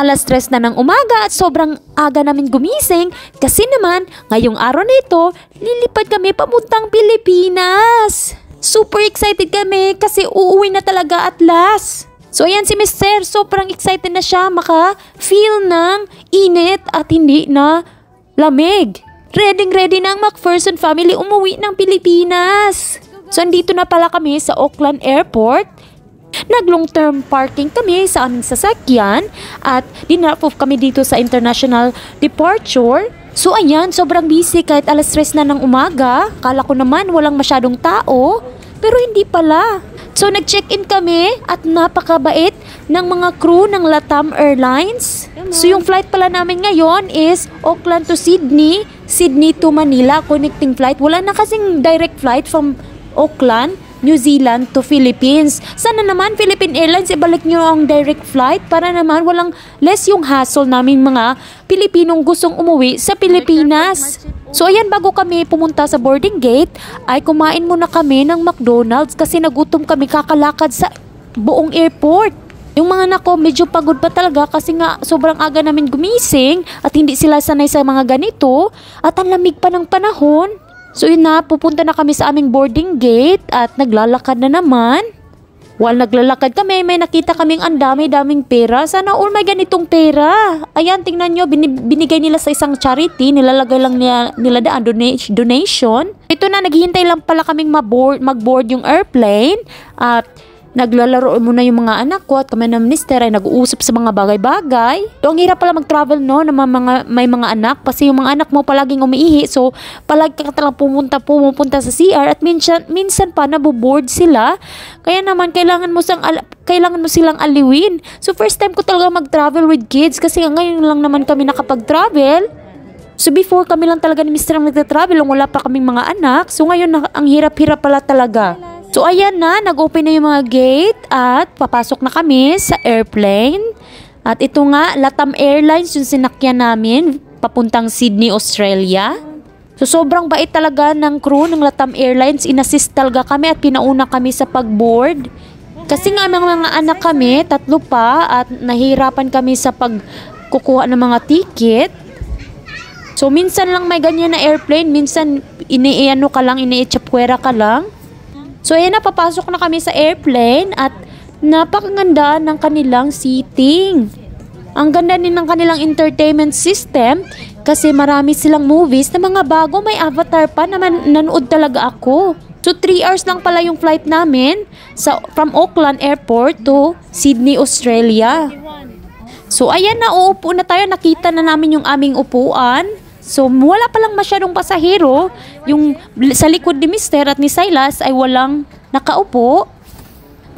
Alas 3 na ng umaga at sobrang aga namin gumising kasi naman ngayong araw na ito, lilipad kami papuntang Pilipinas. Super excited kami kasi uuwi na talaga at last. So ayan si Mr. Sobrang excited na siya maka-feel ng init at hindi na lamig. Ready-ready na ang McPherson family umuwi ng Pilipinas. So andito na pala kami sa Auckland Airport nag long term parking kami sa aming sasakyan at dinrop off kami dito sa international departure. So ayan, sobrang busy kahit alas 3 na ng umaga. Kala ko naman walang masyadong tao, pero hindi pala. So nag-check-in kami at napakabait ng mga crew ng Latam Airlines. So yung flight pala namin ngayon is Auckland to Sydney, Sydney to Manila, connecting flight. Wala na kasing direct flight from Auckland. New Zealand to Philippines. Sana naman Philippine Airlines ibalik nyo ang direct flight para naman walang less yung hassle namin mga Pilipinong gustong umuwi sa Pilipinas. So ayan, bago kami pumunta sa boarding gate, ay kumain muna kami ng McDonald's kasi nagutom kami kakalakad sa buong airport. Yung mga nako, medyo pagod pa talaga kasi nga sobrang aga namin gumising at hindi sila sanay sa mga ganito at ang lamig pa ng panahon. So yun na, pupunta na kami sa aming boarding gate at naglalakad na naman. While naglalakad kami, may nakita kaming andami daming pera. Sana all may ganitong pera. Ayan, tingnan nyo, binigay nila sa isang charity. Nilalagay lang nila, nila daan donation. Ito na, naghihintay lang pala kaming mag-board yung airplane. At Naglalaro mo na yung mga anak ko at kami ng minister ay nag-uusap sa mga bagay-bagay. So, ang hirap pala mag-travel no na mga, may mga anak kasi yung mga anak mo palaging umiihi so palagi ka talang pumunta pumupunta sa CR at minsan, minsan pa naboboard sila. Kaya naman kailangan mo sang kailangan mo silang aliwin. So first time ko talaga mag-travel with kids kasi ngayon lang naman kami nakapag-travel. So before kami lang talaga ni Mr. ang nagta-travel, wala pa kaming mga anak. So ngayon ang hirap-hirap pala talaga. So ayan na, nag-open na yung mga gate at papasok na kami sa airplane. At ito nga, Latam Airlines yung sinakyan namin papuntang Sydney, Australia. So sobrang bait talaga ng crew ng Latam Airlines. Inassist talaga kami at pinauna kami sa pag-board. Kasi nga mga, mga anak kami, tatlo pa at nahirapan kami sa pagkukuha ng mga ticket. So minsan lang may ganyan na airplane, minsan iniiano ka lang, iniitsapwera ka lang. So, ayan na, papasok na kami sa airplane at napakaganda ng kanilang seating. Ang ganda din ng kanilang entertainment system kasi marami silang movies na mga bago may avatar pa naman nanood talaga ako. So 3 hours lang pala yung flight namin sa from Auckland Airport to Sydney, Australia. So ayan na uupo na tayo, nakita na namin yung aming upuan. So wala palang masyadong pasahero. Yung sa likod ni Mr. at ni Silas ay walang nakaupo.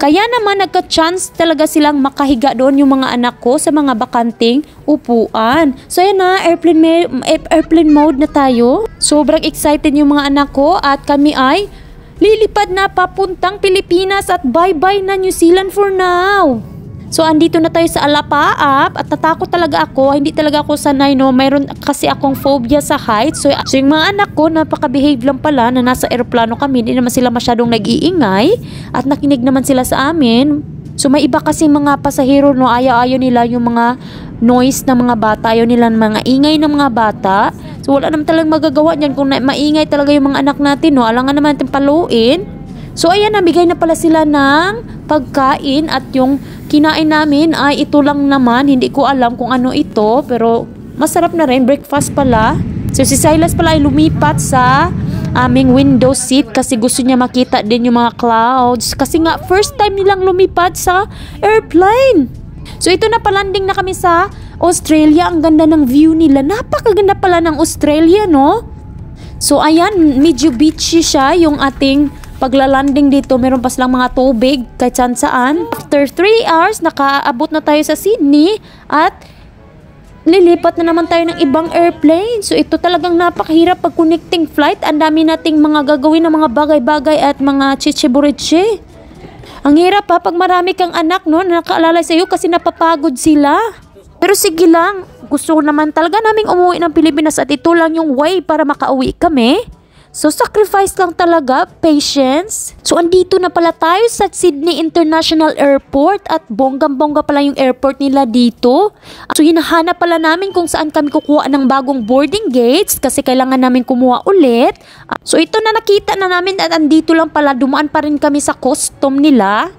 Kaya naman nagka-chance talaga silang makahiga doon yung mga anak ko sa mga bakanting upuan. So yan na, airplane, airplane mode na tayo. Sobrang excited yung mga anak ko at kami ay lilipad na papuntang Pilipinas at bye-bye na New Zealand for now. So andito na tayo sa Alapaap at natakot talaga ako. Hindi talaga ako sanay no. Mayroon kasi akong phobia sa height. So, so yung mga anak ko napaka-behave lang pala na nasa eroplano kami. Hindi naman sila masyadong nag-iingay at nakinig naman sila sa amin. So may iba kasi mga pasahero no ayaw-ayaw nila yung mga noise ng mga bata, ayaw nila ng mga ingay ng mga bata. So wala naman talagang magagawa niyan kung maingay talaga yung mga anak natin no. Alangan naman natin paluin. So ayan, nabigay na pala sila ng pagkain at yung Kinain namin ay ito lang naman, hindi ko alam kung ano ito pero masarap na rin, breakfast pala. So si Silas pala ay lumipat sa aming window seat kasi gusto niya makita din yung mga clouds kasi nga first time nilang lumipat sa airplane. So ito na palanding na kami sa Australia. Ang ganda ng view nila. Napakaganda pala ng Australia, no? So ayan, medyo beachy siya yung ating pagla-landing dito, meron pa silang mga tubig kahit saan saan. After 3 hours, nakaabot na tayo sa Sydney at lilipat na naman tayo ng ibang airplane. So ito talagang napakahirap pag connecting flight. Ang dami nating mga gagawin ng mga bagay-bagay at mga chichiburichi. Ang hirap pa pag marami kang anak no, na nakaalalay sa iyo kasi napapagod sila. Pero sige lang, gusto naman talaga naming umuwi ng Pilipinas at ito lang yung way para makauwi kami. So sacrifice lang talaga, patience. So andito na pala tayo sa Sydney International Airport at bonggang-bongga pala yung airport nila dito. So hinahanap pala namin kung saan kami kukuha ng bagong boarding gates kasi kailangan namin kumuha ulit. So ito na nakita na namin at andito lang pala dumaan pa rin kami sa custom nila.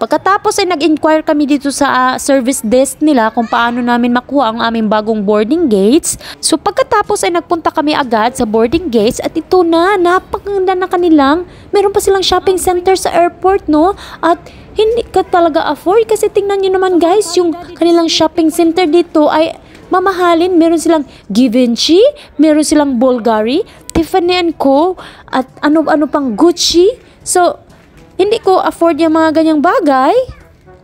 Pagkatapos ay nag-inquire kami dito sa ah, service desk nila kung paano namin makuha ang aming bagong boarding gates. So pagkatapos ay nagpunta kami agad sa boarding gates at ito na, napakaganda na kanilang. Meron pa silang shopping center sa airport no? At hindi ka talaga afford kasi tingnan nyo naman guys, yung kanilang shopping center dito ay mamahalin. Meron silang Givenchy, meron silang Bulgari, Tiffany Co. at ano-ano pang Gucci. So, hindi ko afford yung mga ganyang bagay.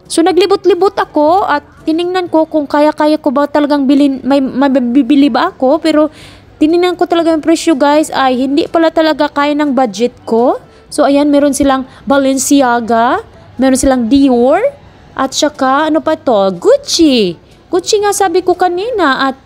So naglibot-libot ako at tiningnan ko kung kaya-kaya ko ba talagang bilhin, may mabibili ba ako pero tiningnan ko talaga yung presyo guys ay hindi pala talaga kaya ng budget ko. So ayan meron silang Balenciaga, meron silang Dior at saka ano pa to Gucci. Gucci nga sabi ko kanina at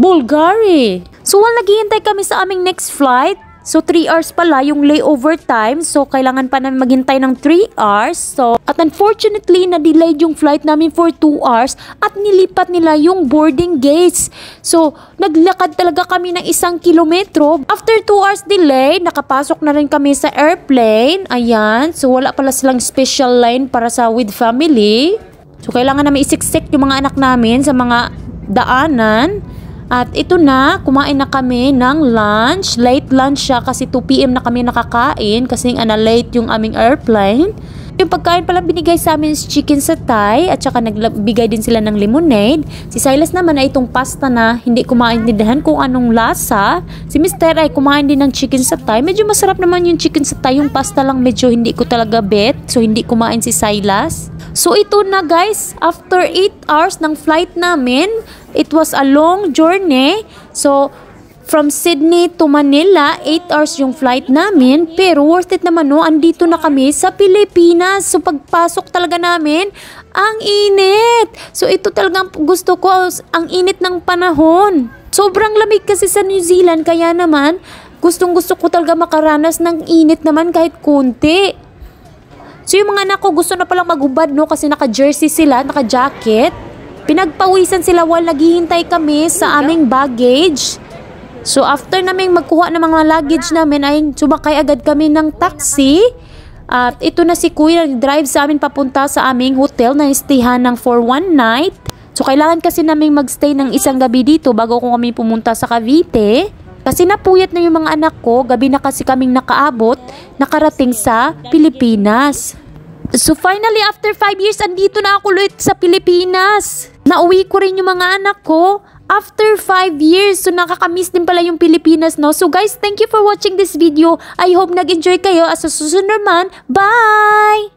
Bulgari. So while naghihintay kami sa aming next flight, So 3 hours pala yung layover time. So kailangan pa namin maghintay ng 3 hours. So at unfortunately na-delayed yung flight namin for 2 hours at nilipat nila yung boarding gates. So naglakad talaga kami ng isang kilometro. After 2 hours delay, nakapasok na rin kami sa airplane. Ayan. So wala pala silang special line para sa with family. So kailangan namin isiksik yung mga anak namin sa mga daanan. At ito na, kumain na kami ng lunch. Late lunch siya kasi 2pm na kami nakakain kasi ana late yung aming airplane. Yung pagkain pala binigay sa amin is chicken satay at saka nagbigay din sila ng lemonade. Si Silas naman ay itong pasta na hindi ko maintindihan kung anong lasa. Si Mr. ay kumain din ng chicken satay. Medyo masarap naman yung chicken satay. Yung pasta lang medyo hindi ko talaga bet. So hindi kumain si Silas. So ito na guys, after 8 hours ng flight namin, it was a long journey. So from Sydney to Manila, 8 hours yung flight namin. Pero worth it naman no, andito na kami sa Pilipinas. So pagpasok talaga namin, ang init. So ito talagang gusto ko, ang init ng panahon. Sobrang lamig kasi sa New Zealand, kaya naman gustong gusto ko talaga makaranas ng init naman kahit konti. So yung mga anak ko gusto na palang magubad no kasi naka-jersey sila, naka-jacket. Pinagpawisan sila while naghihintay kami sa aming baggage. So after naming magkuha ng mga luggage namin ay sumakay agad kami ng taxi. At ito na si Kuya drive sa amin papunta sa aming hotel na istihan ng for one night. So kailangan kasi naming magstay ng isang gabi dito bago ko kami pumunta sa Cavite. Kasi napuyat na yung mga anak ko, gabi na kasi kaming nakaabot, nakarating sa Pilipinas. So finally, after 5 years, andito na ako ulit sa Pilipinas. Nauwi ko rin yung mga anak ko. After 5 years, so nakakamiss din pala yung Pilipinas, no? So guys, thank you for watching this video. I hope nag-enjoy kayo. As a susunod man, bye!